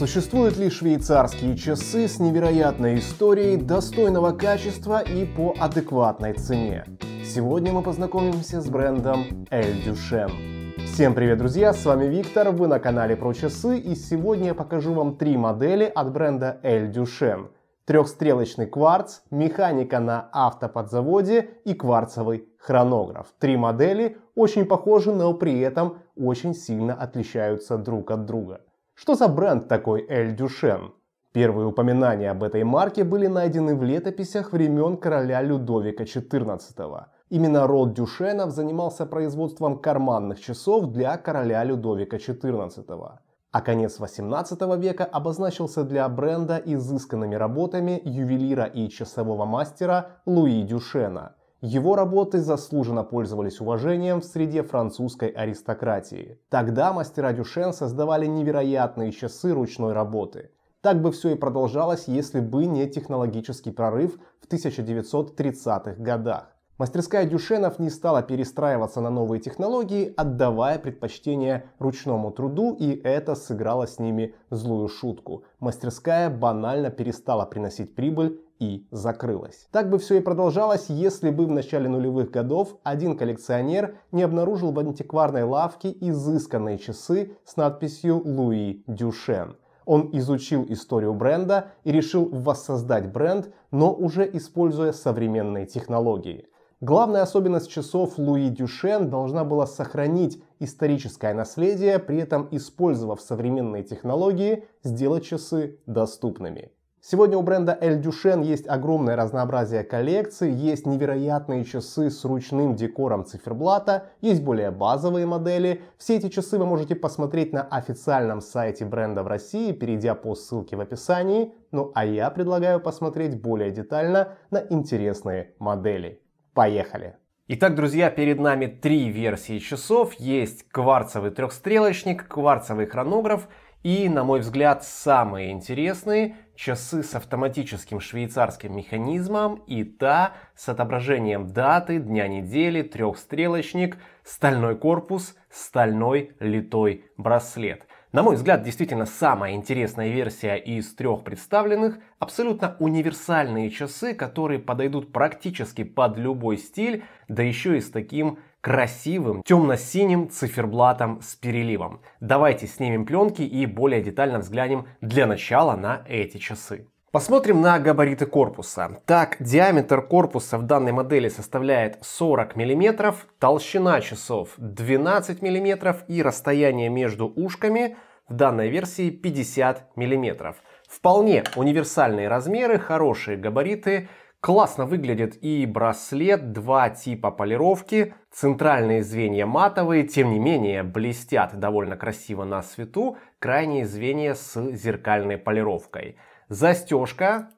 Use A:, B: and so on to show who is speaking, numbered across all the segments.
A: Существуют ли швейцарские часы с невероятной историей, достойного качества и по адекватной цене? Сегодня мы познакомимся с брендом El Duchenne. Всем привет, друзья! С вами Виктор, вы на канале про часы и сегодня я покажу вам три модели от бренда El Duchenne. Трехстрелочный кварц, механика на автоподзаводе и кварцевый хронограф. Три модели очень похожи, но при этом очень сильно отличаются друг от друга. Что за бренд такой Эль Дюшен? Первые упоминания об этой марке были найдены в летописях времен короля Людовика XIV. Именно род Дюшенов занимался производством карманных часов для короля Людовика XIV. А конец 18 века обозначился для бренда изысканными работами ювелира и часового мастера Луи Дюшена – его работы заслуженно пользовались уважением в среде французской аристократии. Тогда мастера Дюшен создавали невероятные часы ручной работы. Так бы все и продолжалось, если бы не технологический прорыв в 1930-х годах. Мастерская Дюшенов не стала перестраиваться на новые технологии, отдавая предпочтение ручному труду, и это сыграло с ними злую шутку. Мастерская банально перестала приносить прибыль и закрылась. Так бы все и продолжалось, если бы в начале нулевых годов один коллекционер не обнаружил в антикварной лавке изысканные часы с надписью «Луи Дюшен». Он изучил историю бренда и решил воссоздать бренд, но уже используя современные технологии. Главная особенность часов Луи Дюшен должна была сохранить историческое наследие, при этом, использовав современные технологии, сделать часы доступными. Сегодня у бренда El Duchenne есть огромное разнообразие коллекций, есть невероятные часы с ручным декором циферблата, есть более базовые модели. Все эти часы вы можете посмотреть на официальном сайте бренда в России, перейдя по ссылке в описании. Ну а я предлагаю посмотреть более детально на интересные модели. Поехали! Итак, друзья, перед нами три версии часов. Есть кварцевый трехстрелочник, кварцевый хронограф и, на мой взгляд, самые интересные – часы с автоматическим швейцарским механизмом и та с отображением даты, дня недели, трехстрелочник, стальной корпус, стальной литой браслет. На мой взгляд, действительно самая интересная версия из трех представленных – абсолютно универсальные часы, которые подойдут практически под любой стиль, да еще и с таким красивым темно-синим циферблатом с переливом. Давайте снимем пленки и более детально взглянем для начала на эти часы. Посмотрим на габариты корпуса. Так, диаметр корпуса в данной модели составляет 40 мм, толщина часов 12 мм и расстояние между ушками в данной версии 50 мм. Вполне универсальные размеры, хорошие габариты – Классно выглядит и браслет, два типа полировки, центральные звенья матовые, тем не менее блестят довольно красиво на свету, крайние звенья с зеркальной полировкой. Застежка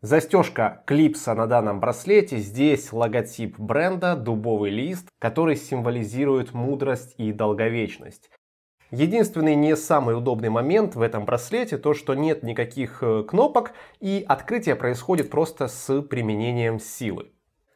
A: Застежка клипса на данном браслете, здесь логотип бренда, дубовый лист, который символизирует мудрость и долговечность. Единственный не самый удобный момент в этом браслете то, что нет никаких э, кнопок и открытие происходит просто с применением силы.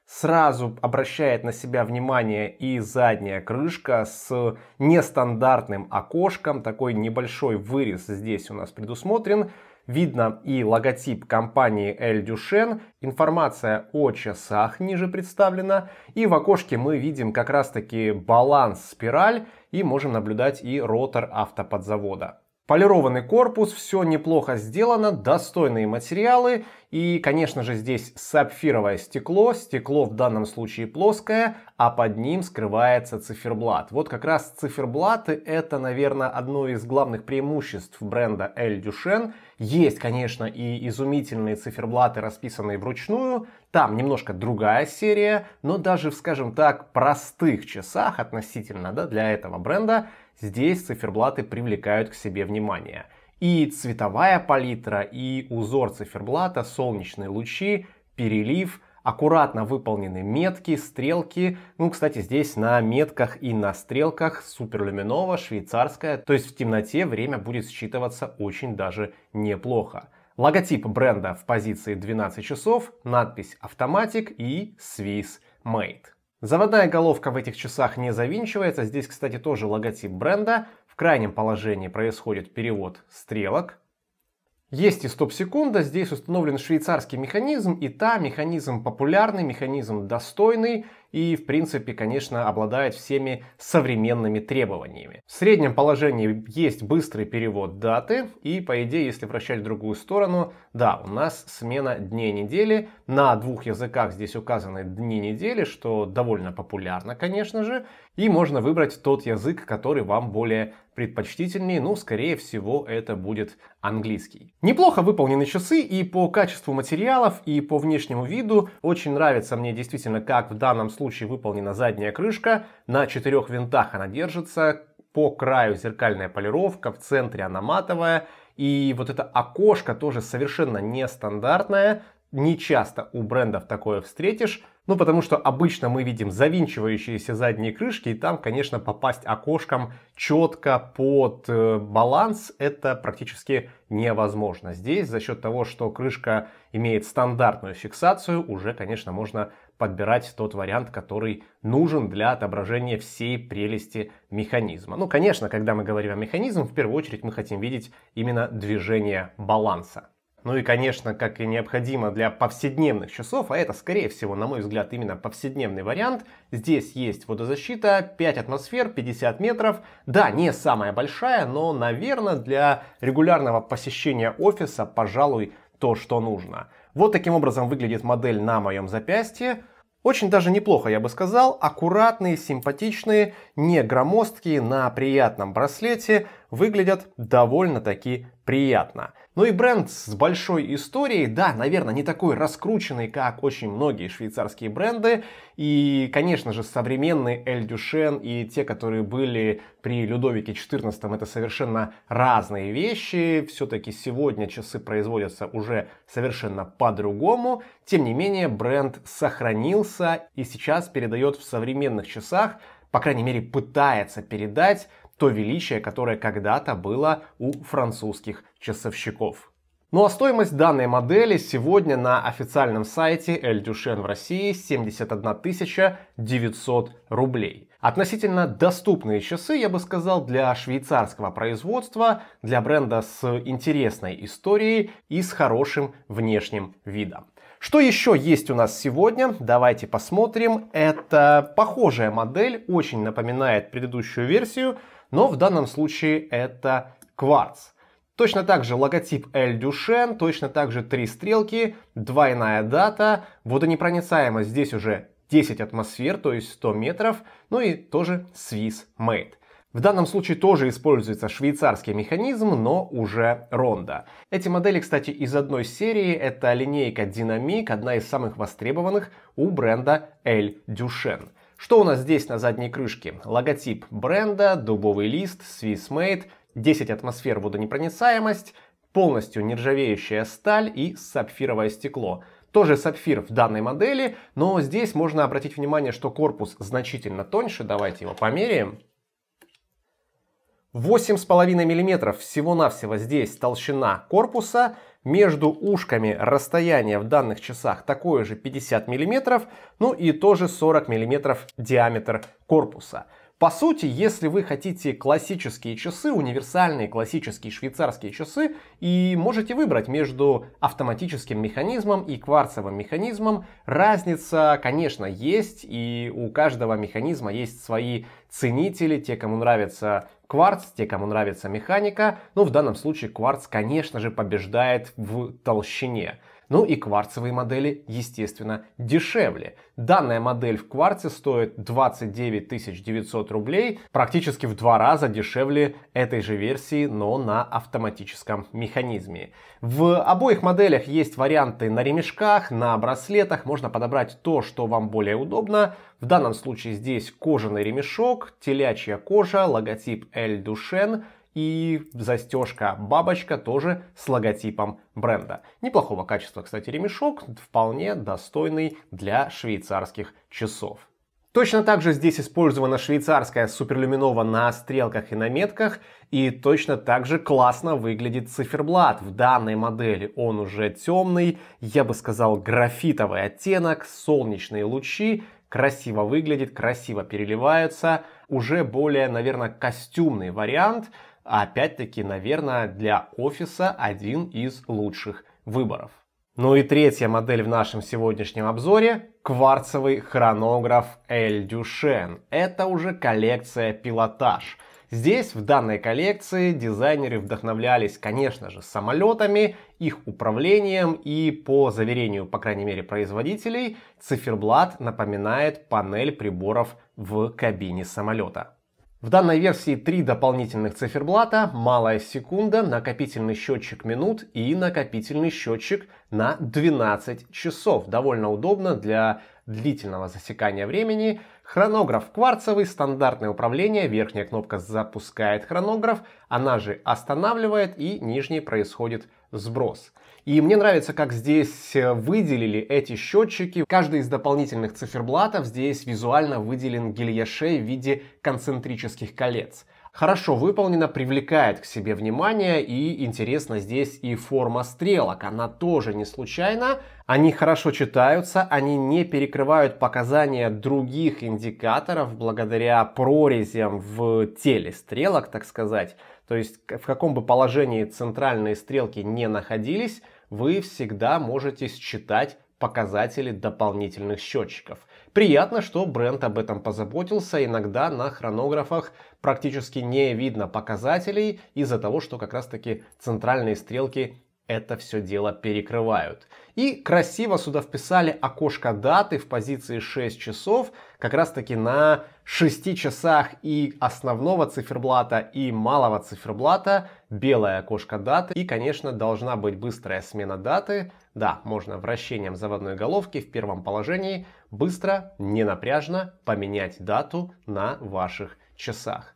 A: Сразу обращает на себя внимание и задняя крышка с нестандартным окошком, такой небольшой вырез здесь у нас предусмотрен, Видно и логотип компании El Duchenne, информация о часах ниже представлена, и в окошке мы видим как раз таки баланс спираль и можем наблюдать и ротор автоподзавода. Полированный корпус, все неплохо сделано, достойные материалы и, конечно же, здесь сапфировое стекло, стекло в данном случае плоское, а под ним скрывается циферблат. Вот как раз циферблаты это, наверное, одно из главных преимуществ бренда El Duchenne. Есть, конечно, и изумительные циферблаты, расписанные вручную, там немножко другая серия, но даже в, скажем так, простых часах относительно да, для этого бренда Здесь циферблаты привлекают к себе внимание. И цветовая палитра, и узор циферблата, солнечные лучи, перелив, аккуратно выполнены метки, стрелки. Ну, кстати, здесь на метках и на стрелках суперлюминова, швейцарская. То есть в темноте время будет считываться очень даже неплохо. Логотип бренда в позиции 12 часов, надпись «Автоматик» и «Swiss Made». Заводная головка в этих часах не завинчивается. Здесь, кстати, тоже логотип бренда. В крайнем положении происходит перевод стрелок. Есть и стоп-секунда, здесь установлен швейцарский механизм, и та механизм популярный, механизм достойный, и, в принципе, конечно, обладает всеми современными требованиями. В среднем положении есть быстрый перевод даты, и, по идее, если вращать в другую сторону, да, у нас смена дней недели. На двух языках здесь указаны дни недели, что довольно популярно, конечно же, и можно выбрать тот язык, который вам более предпочтительнее, но скорее всего, это будет английский. Неплохо выполнены часы и по качеству материалов, и по внешнему виду. Очень нравится мне действительно, как в данном случае выполнена задняя крышка. На четырех винтах она держится, по краю зеркальная полировка, в центре она матовая. И вот это окошко тоже совершенно нестандартное. Не часто у брендов такое встретишь. Ну, потому что обычно мы видим завинчивающиеся задние крышки, и там, конечно, попасть окошком четко под э, баланс это практически невозможно. Здесь за счет того, что крышка имеет стандартную фиксацию, уже, конечно, можно подбирать тот вариант, который нужен для отображения всей прелести механизма. Ну, конечно, когда мы говорим о механизме, в первую очередь мы хотим видеть именно движение баланса. Ну и, конечно, как и необходимо для повседневных часов, а это, скорее всего, на мой взгляд, именно повседневный вариант, здесь есть водозащита, 5 атмосфер, 50 метров. Да, не самая большая, но, наверное, для регулярного посещения офиса, пожалуй, то, что нужно. Вот таким образом выглядит модель на моем запястье. Очень даже неплохо, я бы сказал. Аккуратные, симпатичные, не громоздкие, на приятном браслете – выглядят довольно-таки приятно. Ну и бренд с большой историей, да, наверное, не такой раскрученный, как очень многие швейцарские бренды. И, конечно же, современный Эль Дюшен и те, которые были при Людовике XIV, это совершенно разные вещи. Все-таки сегодня часы производятся уже совершенно по-другому. Тем не менее, бренд сохранился и сейчас передает в современных часах по крайней мере, пытается передать то величие, которое когда-то было у французских часовщиков. Ну а стоимость данной модели сегодня на официальном сайте El Duchenne в России 71 900 рублей. Относительно доступные часы, я бы сказал, для швейцарского производства, для бренда с интересной историей и с хорошим внешним видом. Что еще есть у нас сегодня? Давайте посмотрим. Это похожая модель, очень напоминает предыдущую версию, но в данном случае это кварц. Точно так же логотип Эль Дюшен, точно так же три стрелки, двойная дата, водонепроницаемость здесь уже 10 атмосфер, то есть 100 метров, ну и тоже Swiss Made. В данном случае тоже используется швейцарский механизм, но уже ронда. Эти модели, кстати, из одной серии. Это линейка Dynamic, одна из самых востребованных у бренда L Duchenne. Что у нас здесь на задней крышке? Логотип бренда, дубовый лист, Swiss Made, 10 атмосфер водонепроницаемость, полностью нержавеющая сталь и сапфировое стекло. Тоже сапфир в данной модели, но здесь можно обратить внимание, что корпус значительно тоньше. Давайте его померяем. 8,5 мм всего-навсего здесь толщина корпуса, между ушками расстояние в данных часах такое же 50 мм, ну и тоже 40 мм диаметр корпуса. По сути, если вы хотите классические часы, универсальные классические швейцарские часы, и можете выбрать между автоматическим механизмом и кварцевым механизмом, разница, конечно, есть, и у каждого механизма есть свои ценители, те, кому нравится кварц, те, кому нравится механика, но в данном случае кварц, конечно же, побеждает в толщине. Ну и кварцевые модели, естественно, дешевле. Данная модель в кварце стоит 29 900 рублей, практически в два раза дешевле этой же версии, но на автоматическом механизме. В обоих моделях есть варианты на ремешках, на браслетах, можно подобрать то, что вам более удобно. В данном случае здесь кожаный ремешок, телячья кожа, логотип L Душен и застежка бабочка тоже с логотипом бренда. Неплохого качества, кстати, ремешок, вполне достойный для швейцарских часов. Точно так же здесь использована швейцарская суперлюминова на стрелках и на метках. И точно так же классно выглядит циферблат. В данной модели он уже темный, я бы сказал графитовый оттенок, солнечные лучи. Красиво выглядит, красиво переливаются. Уже более, наверное, костюмный вариант – Опять-таки, наверное, для офиса один из лучших выборов. Ну и третья модель в нашем сегодняшнем обзоре – кварцевый хронограф Эль Дюшен. Это уже коллекция «Пилотаж». Здесь, в данной коллекции, дизайнеры вдохновлялись, конечно же, самолетами, их управлением и, по заверению, по крайней мере, производителей, циферблат напоминает панель приборов в кабине самолета. В данной версии три дополнительных циферблата, малая секунда, накопительный счетчик минут и накопительный счетчик на 12 часов. Довольно удобно для длительного засекания времени, Хронограф кварцевый, стандартное управление, верхняя кнопка запускает хронограф, она же останавливает и нижний происходит сброс. И мне нравится, как здесь э, выделили эти счетчики. Каждый из дополнительных циферблатов здесь визуально выделен гильяше в виде концентрических колец хорошо выполнена, привлекает к себе внимание и интересно здесь и форма стрелок. Она тоже не случайна, они хорошо читаются, они не перекрывают показания других индикаторов благодаря прорезям в теле стрелок, так сказать. То есть в каком бы положении центральные стрелки не находились, вы всегда можете считать показатели дополнительных счетчиков. Приятно, что бренд об этом позаботился. Иногда на хронографах практически не видно показателей из-за того, что как раз таки центральные стрелки это все дело перекрывают. И красиво сюда вписали окошко даты в позиции 6 часов, как раз таки на 6 часах и основного циферблата, и малого циферблата, белое окошко даты. И, конечно, должна быть быстрая смена даты, да, можно вращением заводной головки в первом положении быстро, не напряжно поменять дату на ваших часах.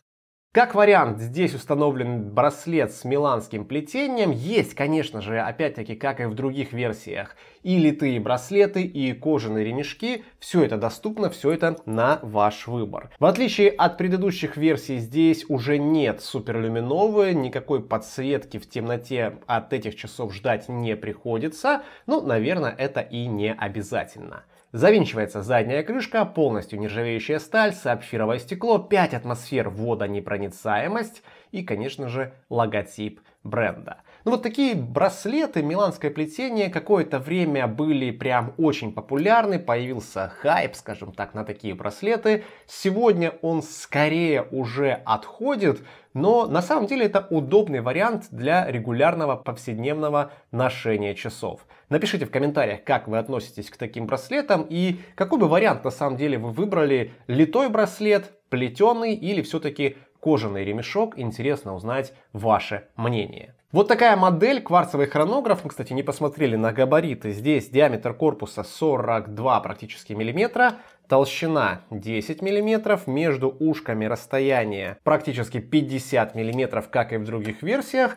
A: Как вариант, здесь установлен браслет с миланским плетением. Есть, конечно же, опять-таки, как и в других версиях, и литые браслеты, и кожаные ремешки. Все это доступно, все это на ваш выбор. В отличие от предыдущих версий, здесь уже нет суперлюминовые, никакой подсветки в темноте от этих часов ждать не приходится. Ну, наверное, это и не обязательно. Завинчивается задняя крышка, полностью нержавеющая сталь, сапфировое стекло, 5 атмосфер водонепроницаемость и, конечно же, логотип бренда. Ну вот такие браслеты, миланское плетение, какое-то время были прям очень популярны, появился хайп, скажем так, на такие браслеты. Сегодня он скорее уже отходит, но на самом деле это удобный вариант для регулярного повседневного ношения часов. Напишите в комментариях, как вы относитесь к таким браслетам и какой бы вариант на самом деле вы выбрали, литой браслет, плетеный или все-таки кожаный ремешок, интересно узнать ваше мнение. Вот такая модель, кварцевый хронограф, мы, кстати, не посмотрели на габариты, здесь диаметр корпуса 42 практически миллиметра, толщина 10 миллиметров, между ушками расстояние практически 50 миллиметров, как и в других версиях,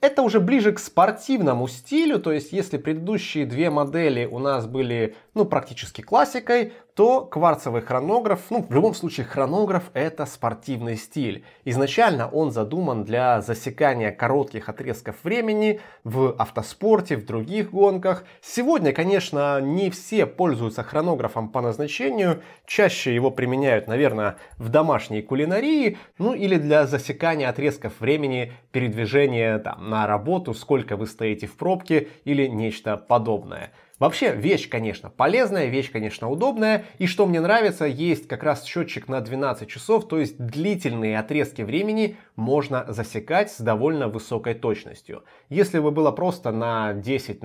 A: это уже ближе к спортивному стилю, то есть если предыдущие две модели у нас были ну, практически классикой, то кварцевый хронограф, ну в любом случае хронограф это спортивный стиль. Изначально он задуман для засекания коротких отрезков времени в автоспорте, в других гонках. Сегодня, конечно, не все пользуются хронографом по назначению, чаще его применяют, наверное, в домашней кулинарии, ну или для засекания отрезков времени передвижения там, на работу, сколько вы стоите в пробке или нечто подобное. Вообще вещь, конечно, полезная, вещь, конечно, удобная. И что мне нравится, есть как раз счетчик на 12 часов, то есть длительные отрезки времени можно засекать с довольно высокой точностью. Если бы было просто на 10-30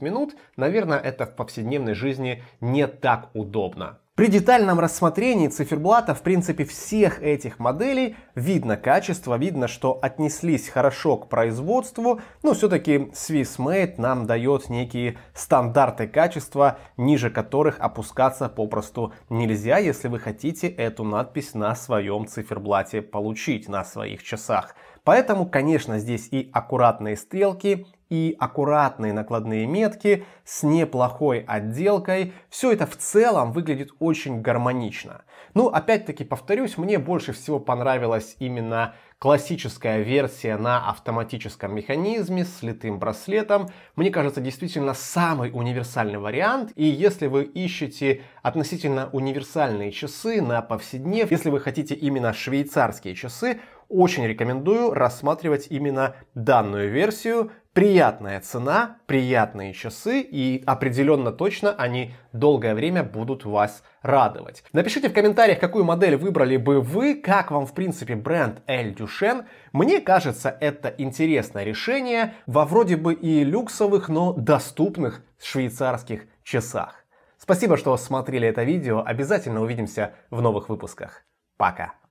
A: на минут, наверное, это в повседневной жизни не так удобно. При детальном рассмотрении циферблата, в принципе, всех этих моделей видно качество, видно, что отнеслись хорошо к производству, но ну, все-таки Swissmade нам дает некие стандарты качества, ниже которых опускаться попросту нельзя, если вы хотите эту надпись на своем циферблате получить, на своих часах. Поэтому, конечно, здесь и аккуратные стрелки, и аккуратные накладные метки с неплохой отделкой. Все это в целом выглядит очень гармонично. Ну, опять-таки повторюсь, мне больше всего понравилась именно классическая версия на автоматическом механизме с литым браслетом. Мне кажется, действительно самый универсальный вариант. И если вы ищете относительно универсальные часы на повседнев, если вы хотите именно швейцарские часы, очень рекомендую рассматривать именно данную версию. Приятная цена, приятные часы и определенно точно они долгое время будут вас радовать. Напишите в комментариях, какую модель выбрали бы вы, как вам в принципе бренд Эль Дюшен. Мне кажется, это интересное решение во вроде бы и люксовых, но доступных швейцарских часах. Спасибо, что смотрели это видео. Обязательно увидимся в новых выпусках. Пока!